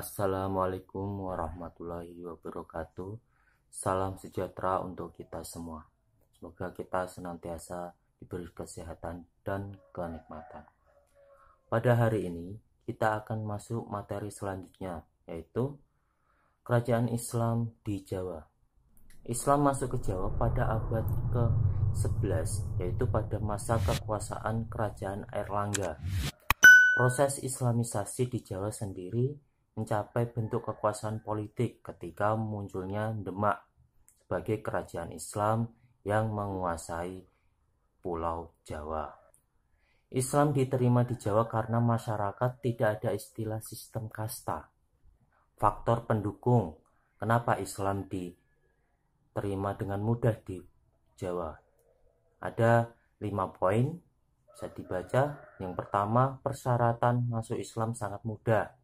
Assalamualaikum warahmatullahi wabarakatuh. Salam sejahtera untuk kita semua. Semoga kita senantiasa diberi kesehatan dan kenikmatan. Pada hari ini, kita akan masuk materi selanjutnya, yaitu Kerajaan Islam di Jawa. Islam masuk ke Jawa pada abad ke-11, yaitu pada masa kekuasaan Kerajaan Erlangga. Proses Islamisasi di Jawa sendiri mencapai bentuk kekuasaan politik ketika munculnya Demak sebagai kerajaan Islam yang menguasai Pulau Jawa. Islam diterima di Jawa karena masyarakat tidak ada istilah sistem kasta. Faktor pendukung kenapa Islam diterima dengan mudah di Jawa. Ada lima poin bisa dibaca. Yang pertama, persyaratan masuk Islam sangat mudah.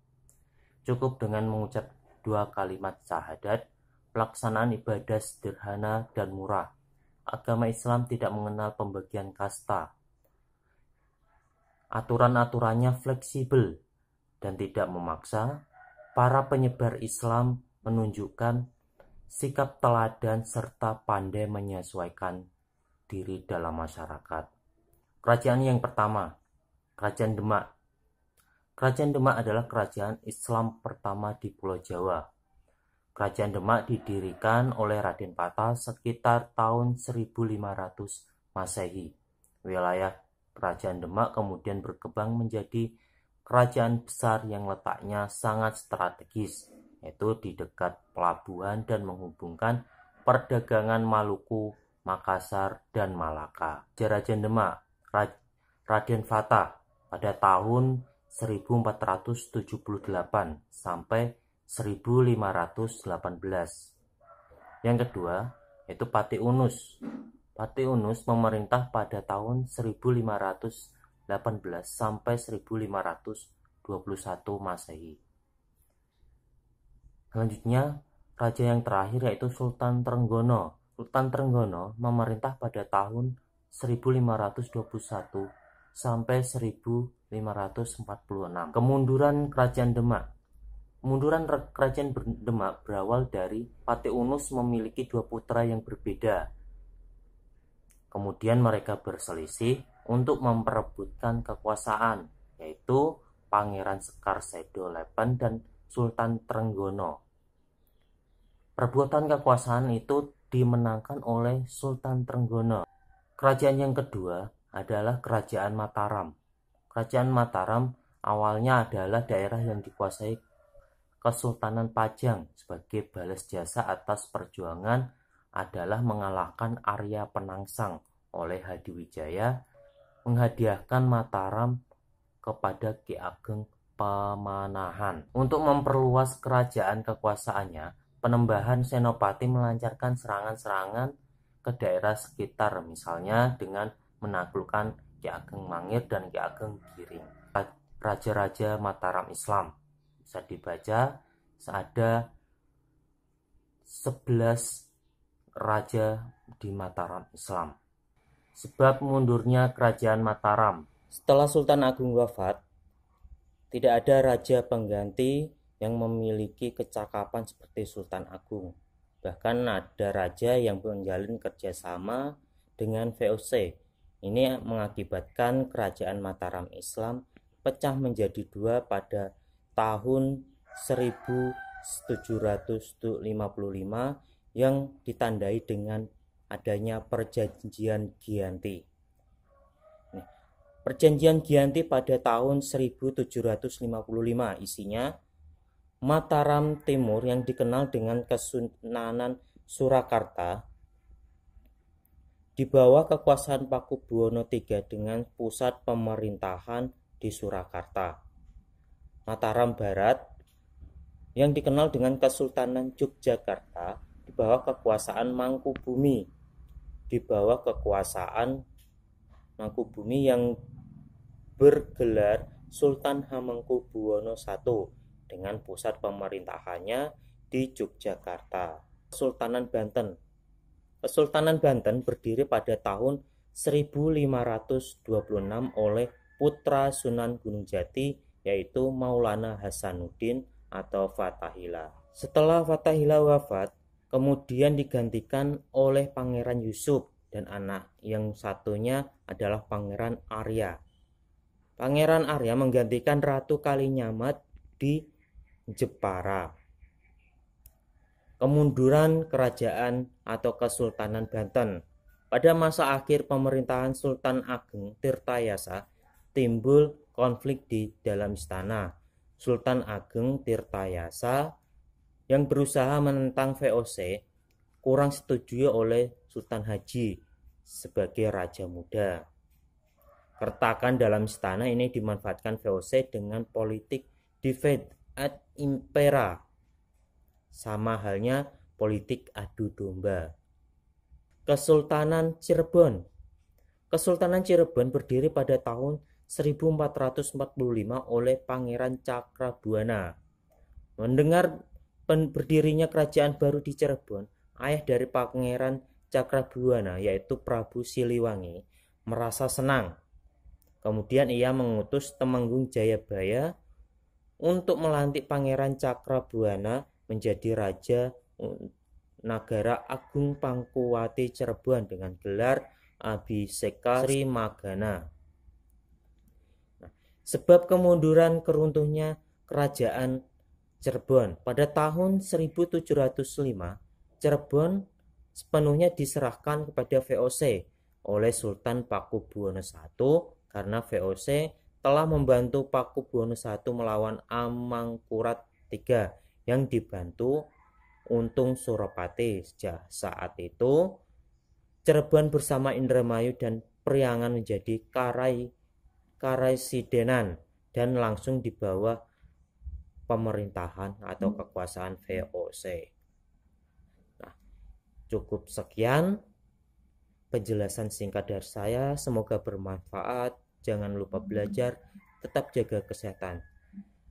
Cukup dengan mengucap dua kalimat syahadat, pelaksanaan ibadah sederhana dan murah. Agama Islam tidak mengenal pembagian kasta. Aturan-aturannya fleksibel dan tidak memaksa. Para penyebar Islam menunjukkan sikap teladan serta pandai menyesuaikan diri dalam masyarakat. Kerajaan yang pertama, Kerajaan Demak Kerajaan Demak adalah kerajaan Islam pertama di Pulau Jawa. Kerajaan Demak didirikan oleh Raden Patah sekitar tahun 1500 Masehi. Wilayah Kerajaan Demak kemudian berkembang menjadi kerajaan besar yang letaknya sangat strategis, yaitu di dekat pelabuhan dan menghubungkan perdagangan Maluku, Makassar, dan Malaka. Kerajaan Demak, Raden Fatah pada tahun 1478 sampai 1518. Yang kedua, yaitu Pati Unus. Pati Unus memerintah pada tahun 1518 sampai 1521 Masehi. Selanjutnya, raja yang terakhir yaitu Sultan Trenggono. Sultan Trenggono memerintah pada tahun 1521 sampai 1546. Kemunduran Kerajaan Demak Kemunduran Kerajaan Demak berawal dari Pati Unus memiliki dua putra yang berbeda. Kemudian mereka berselisih untuk memperebutkan kekuasaan, yaitu Pangeran Sekar Sedo Lepen dan Sultan Trenggono. Perbuatan kekuasaan itu dimenangkan oleh Sultan Trenggono. Kerajaan yang kedua adalah Kerajaan Mataram. Kerajaan Mataram awalnya adalah daerah yang dikuasai Kesultanan Pajang sebagai balas jasa atas perjuangan adalah mengalahkan Arya Penangsang oleh Hadi Wijaya menghadiahkan Mataram kepada Ki Ageng Pemanahan. Untuk memperluas kerajaan kekuasaannya, penembahan Senopati melancarkan serangan-serangan ke daerah sekitar misalnya dengan menaklukkan Ki Ageng Mangir dan Ki Ageng Giring. Raja-raja Mataram Islam bisa dibaca ada 11 raja di Mataram Islam. Sebab mundurnya kerajaan Mataram. Setelah Sultan Agung wafat, tidak ada raja pengganti yang memiliki kecakapan seperti Sultan Agung. Bahkan ada raja yang menjalin kerjasama dengan VOC ini mengakibatkan kerajaan Mataram Islam pecah menjadi dua pada tahun 1755 yang ditandai dengan adanya perjanjian Giyanti. perjanjian Giyanti pada tahun 1755 isinya Mataram Timur yang dikenal dengan Kesunanan Surakarta di bawah kekuasaan Paku Buwono III dengan pusat pemerintahan di Surakarta. Mataram Barat yang dikenal dengan Kesultanan Yogyakarta di bawah kekuasaan Mangkubumi di bawah kekuasaan Mangkubumi yang bergelar Sultan Hamengkubuwono I dengan pusat pemerintahannya di Yogyakarta, Sultanan Banten Kesultanan Banten berdiri pada tahun 1526 oleh putra Sunan Gunung Jati yaitu Maulana Hasanuddin atau Fatahila. Setelah Fatahila wafat, kemudian digantikan oleh Pangeran Yusuf dan anak yang satunya adalah Pangeran Arya. Pangeran Arya menggantikan Ratu Kalinyamat di Jepara kemunduran kerajaan atau Kesultanan Banten. Pada masa akhir pemerintahan Sultan Ageng Tirtayasa, timbul konflik di dalam istana. Sultan Ageng Tirtayasa yang berusaha menentang VOC kurang setuju oleh Sultan Haji sebagai raja muda. Kertakan dalam istana ini dimanfaatkan VOC dengan politik divide ad impera sama halnya politik adu domba. Kesultanan Cirebon Kesultanan Cirebon berdiri pada tahun 1445 oleh Pangeran Cakrabuana. Mendengar berdirinya kerajaan baru di Cirebon, ayah dari Pangeran Cakrabuana yaitu Prabu Siliwangi merasa senang. Kemudian ia mengutus Temenggung Jayabaya untuk melantik Pangeran Cakrabuana menjadi raja eh, negara Agung Pangkuwati Cirebon dengan gelar Abhiseka Sri Magana. Nah, sebab kemunduran keruntuhnya kerajaan Cirebon pada tahun 1705 Cirebon sepenuhnya diserahkan kepada VOC oleh Sultan Pakubuwono I karena VOC telah membantu Pakubuwono I melawan Amangkurat III yang dibantu Untung Suropati. Sejak saat itu, Cirebon bersama Indramayu dan Priangan menjadi Karai Karai Sidenan dan langsung di pemerintahan atau hmm. kekuasaan VOC. Nah, cukup sekian penjelasan singkat dari saya. Semoga bermanfaat. Jangan lupa hmm. belajar, tetap jaga kesehatan.